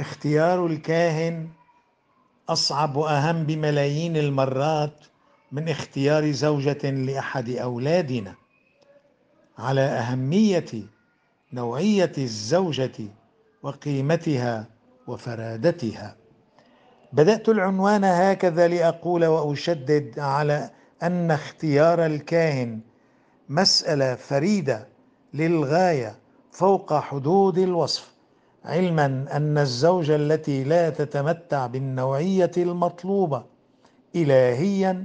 اختيار الكاهن اصعب واهم بملايين المرات من اختيار زوجه لاحد اولادنا على اهميه نوعيه الزوجه وقيمتها وفرادتها بدات العنوان هكذا لاقول واشدد على ان اختيار الكاهن مساله فريده للغايه فوق حدود الوصف علما ان الزوجه التي لا تتمتع بالنوعيه المطلوبه الهيا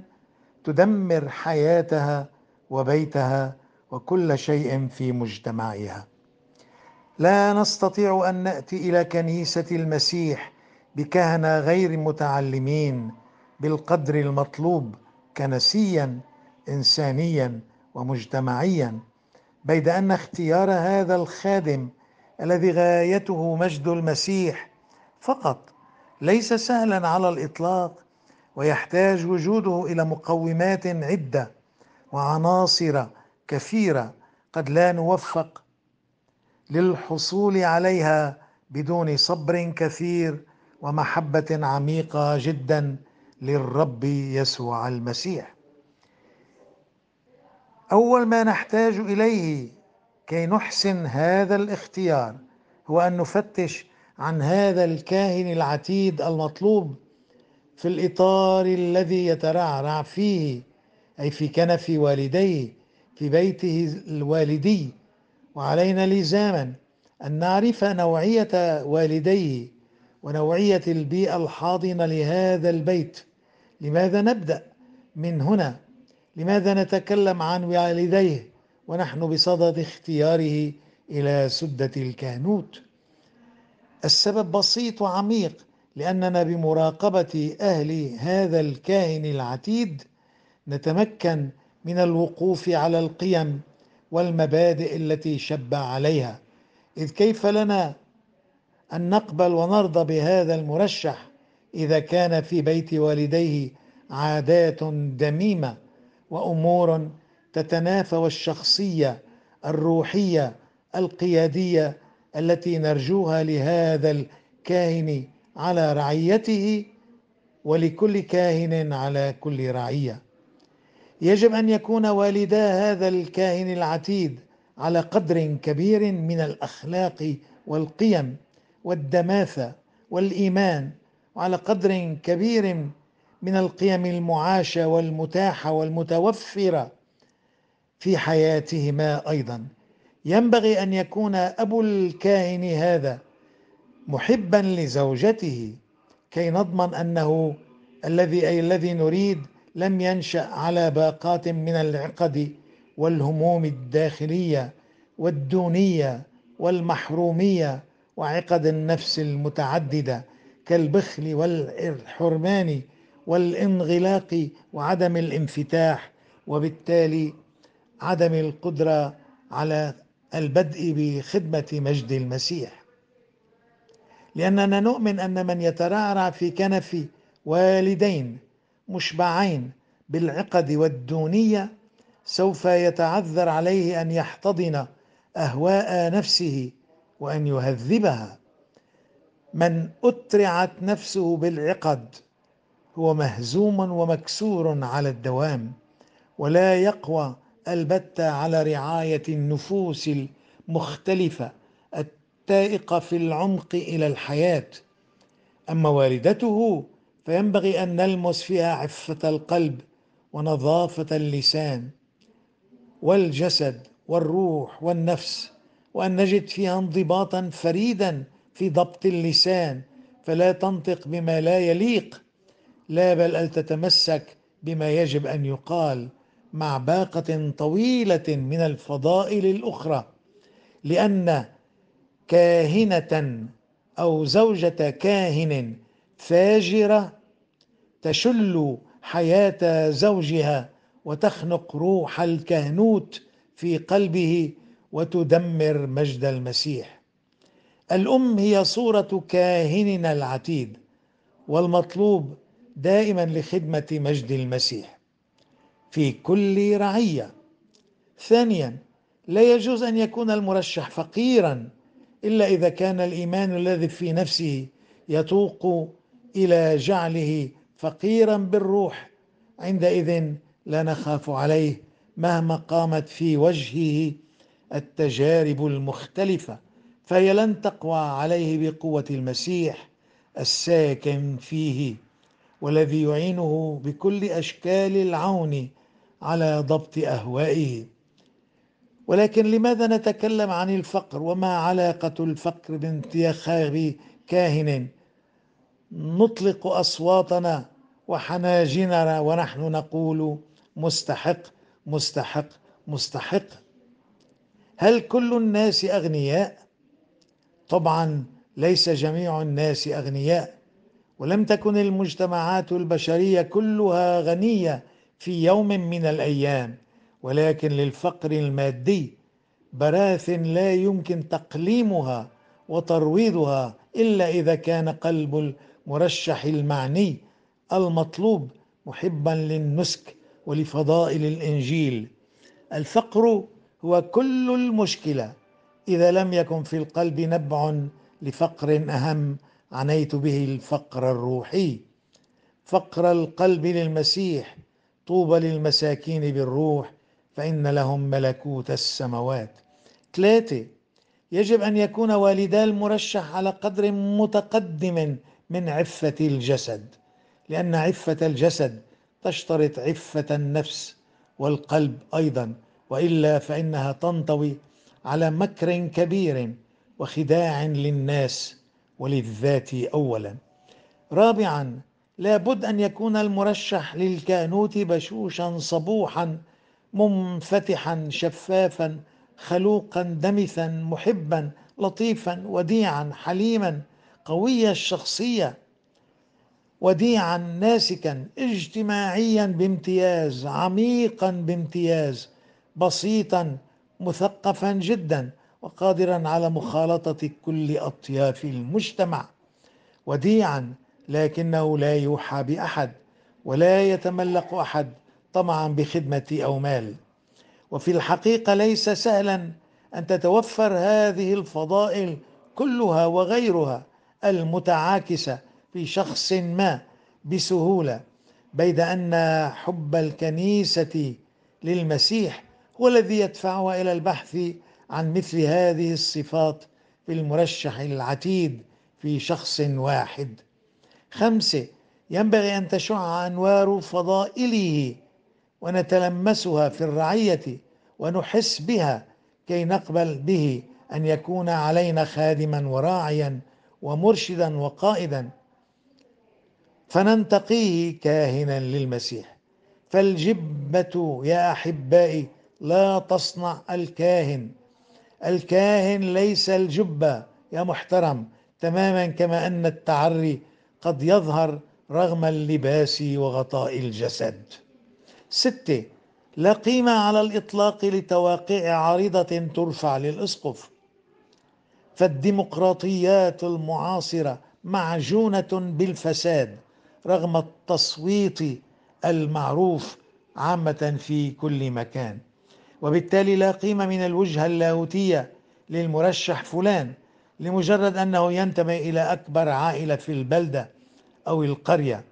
تدمر حياتها وبيتها وكل شيء في مجتمعها لا نستطيع ان ناتي الى كنيسه المسيح بكهنه غير متعلمين بالقدر المطلوب كنسيا انسانيا ومجتمعيا بيد ان اختيار هذا الخادم الذي غايته مجد المسيح فقط ليس سهلا على الاطلاق ويحتاج وجوده الى مقومات عده وعناصر كثيره قد لا نوفق للحصول عليها بدون صبر كثير ومحبه عميقه جدا للرب يسوع المسيح اول ما نحتاج اليه كي نحسن هذا الاختيار هو ان نفتش عن هذا الكاهن العتيد المطلوب في الاطار الذي يترعرع فيه اي في كنف والديه في بيته الوالدي وعلينا لزاما ان نعرف نوعيه والديه ونوعيه البيئه الحاضنه لهذا البيت لماذا نبدا من هنا لماذا نتكلم عن والديه ونحن بصدد اختياره الى سده الكهنوت السبب بسيط وعميق لاننا بمراقبه اهل هذا الكاهن العتيد نتمكن من الوقوف على القيم والمبادئ التي شب عليها اذ كيف لنا ان نقبل ونرضى بهذا المرشح اذا كان في بيت والديه عادات دميمه وامور تتنافى والشخصيه الروحيه القياديه التي نرجوها لهذا الكاهن على رعيته ولكل كاهن على كل رعيه يجب ان يكون والدا هذا الكاهن العتيد على قدر كبير من الاخلاق والقيم والدماثه والايمان وعلى قدر كبير من القيم المعاشه والمتاحه والمتوفره في حياتهما ايضا ينبغي ان يكون ابو الكاهن هذا محبا لزوجته كي نضمن انه الذي اي الذي نريد لم ينشا على باقات من العقد والهموم الداخليه والدونيه والمحروميه وعقد النفس المتعدده كالبخل والحرمان والانغلاق وعدم الانفتاح وبالتالي عدم القدرة على البدء بخدمة مجد المسيح لأننا نؤمن أن من يترعرع في كنف والدين مشبعين بالعقد والدونية سوف يتعذر عليه أن يحتضن أهواء نفسه وأن يهذبها من أترعت نفسه بالعقد هو مهزوم ومكسور على الدوام ولا يقوى البتة على رعاية النفوس المختلفة التائقة في العمق إلى الحياة أما والدته فينبغي أن نلمس فيها عفة القلب ونظافة اللسان والجسد والروح والنفس وأن نجد فيها انضباطا فريدا في ضبط اللسان فلا تنطق بما لا يليق لا بل أن تتمسك بما يجب أن يقال مع باقة طويلة من الفضائل الأخرى لأن كاهنة أو زوجة كاهن فاجرة تشل حياة زوجها وتخنق روح الكهنوت في قلبه وتدمر مجد المسيح الأم هي صورة كاهننا العتيد والمطلوب دائما لخدمة مجد المسيح في كل رعية ثانيا لا يجوز أن يكون المرشح فقيرا إلا إذا كان الإيمان الذي في نفسه يتوق إلى جعله فقيرا بالروح عندئذ لا نخاف عليه مهما قامت في وجهه التجارب المختلفة فهي لن تقوى عليه بقوة المسيح الساكن فيه والذي يعينه بكل أشكال العون على ضبط اهوائه ولكن لماذا نتكلم عن الفقر وما علاقه الفقر بانتخاب كاهن نطلق اصواتنا وحناجرنا ونحن نقول مستحق مستحق مستحق هل كل الناس اغنياء طبعا ليس جميع الناس اغنياء ولم تكن المجتمعات البشريه كلها غنيه في يوم من الايام ولكن للفقر المادي براثن لا يمكن تقليمها وترويضها الا اذا كان قلب المرشح المعني المطلوب محبا للنسك ولفضائل الانجيل الفقر هو كل المشكله اذا لم يكن في القلب نبع لفقر اهم عنيت به الفقر الروحي فقر القلب للمسيح طوبى للمساكين بالروح فإن لهم ملكوت السماوات ثلاثة يجب أن يكون والدا المرشح على قدر متقدم من عفة الجسد لأن عفة الجسد تشترط عفة النفس والقلب أيضا وإلا فإنها تنطوي على مكر كبير وخداع للناس وللذات أولا رابعا لابد أن يكون المرشح للكأنوت بشوشا صبوحا منفتحا شفافا خلوقا دمثا محبا لطيفا وديعا حليما قوي الشخصية وديعا ناسكا اجتماعيا بامتياز عميقا بامتياز بسيطا مثقفا جدا وقادرا على مخالطة كل أطياف المجتمع وديعا لكنه لا يوحى بأحد ولا يتملق أحد طمعا بخدمة أو مال وفي الحقيقة ليس سهلا أن تتوفر هذه الفضائل كلها وغيرها المتعاكسة في شخص ما بسهولة بيد أن حب الكنيسة للمسيح هو الذي يدفعها إلى البحث عن مثل هذه الصفات في المرشح العتيد في شخص واحد خمسة ينبغي أن تشع أنوار فضائله ونتلمسها في الرعية ونحس بها كي نقبل به أن يكون علينا خادما وراعيا ومرشدا وقائدا فننتقيه كاهنا للمسيح فالجبة يا أحبائي لا تصنع الكاهن الكاهن ليس الجبة يا محترم تماما كما أن التعري قد يظهر رغم اللباس وغطاء الجسد ستة لا قيمة على الإطلاق لتواقيع عريضة ترفع للأسقف فالديمقراطيات المعاصرة معجونة بالفساد رغم التصويت المعروف عامة في كل مكان وبالتالي لا قيمة من الوجهة اللاهوتية للمرشح فلان لمجرد أنه ينتمي إلى أكبر عائلة في البلدة أو القرية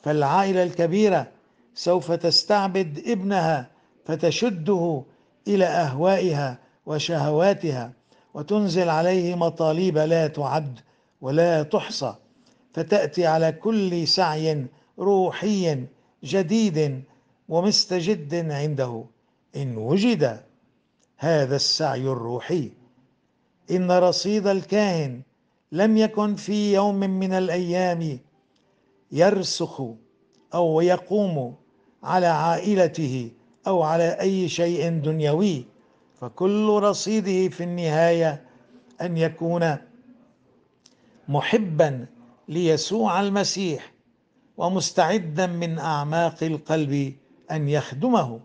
فالعائلة الكبيرة سوف تستعبد ابنها فتشده إلى أهوائها وشهواتها وتنزل عليه مطالب لا تعد ولا تحصى فتأتي على كل سعي روحي جديد ومستجد عنده إن وجد هذا السعي الروحي إن رصيد الكاهن لم يكن في يوم من الأيام يرسخ او يقوم على عائلته او على اي شيء دنيوي فكل رصيده في النهايه ان يكون محبا ليسوع المسيح ومستعدا من اعماق القلب ان يخدمه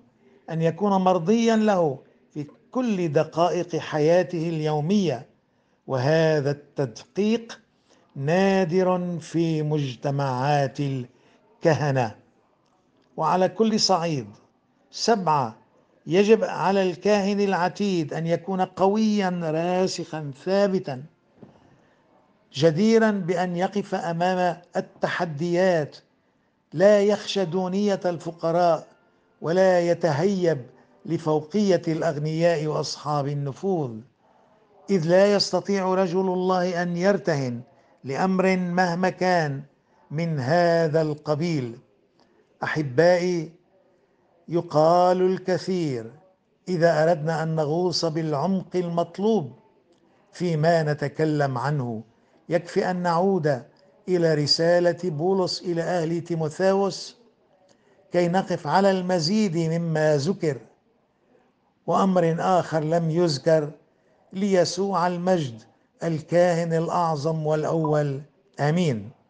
ان يكون مرضيا له في كل دقائق حياته اليوميه وهذا التدقيق نادر في مجتمعات الكهنه وعلى كل صعيد سبعه يجب على الكاهن العتيد ان يكون قويا راسخا ثابتا جديرا بان يقف امام التحديات لا يخشى دونيه الفقراء ولا يتهيب لفوقيه الاغنياء واصحاب النفوذ اذ لا يستطيع رجل الله ان يرتهن لامر مهما كان من هذا القبيل احبائي يقال الكثير اذا اردنا ان نغوص بالعمق المطلوب فيما نتكلم عنه يكفي ان نعود الى رساله بولس الى اهل تيموثاوس كي نقف على المزيد مما ذكر وامر اخر لم يذكر ليسوع المجد الكاهن الأعظم والأول آمين